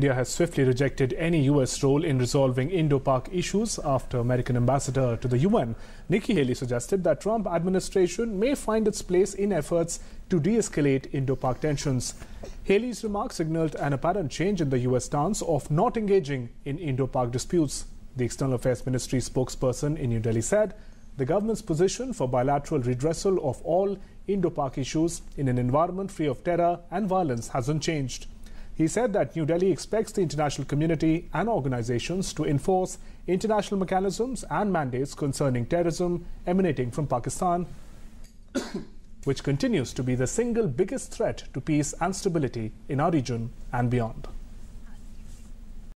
India has swiftly rejected any U.S. role in resolving Indo-Pak issues after American ambassador to the UN Nikki Haley suggested that Trump administration may find its place in efforts to de-escalate Indo-Pak tensions. Haley's remarks signaled an apparent change in the U.S. stance of not engaging in Indo-Pak disputes. The External Affairs Ministry spokesperson in New Delhi said the government's position for bilateral redressal of all Indo-Pak issues in an environment free of terror and violence hasn't changed. He said that New Delhi expects the international community and organizations to enforce international mechanisms and mandates concerning terrorism emanating from Pakistan, which continues to be the single biggest threat to peace and stability in our region and beyond.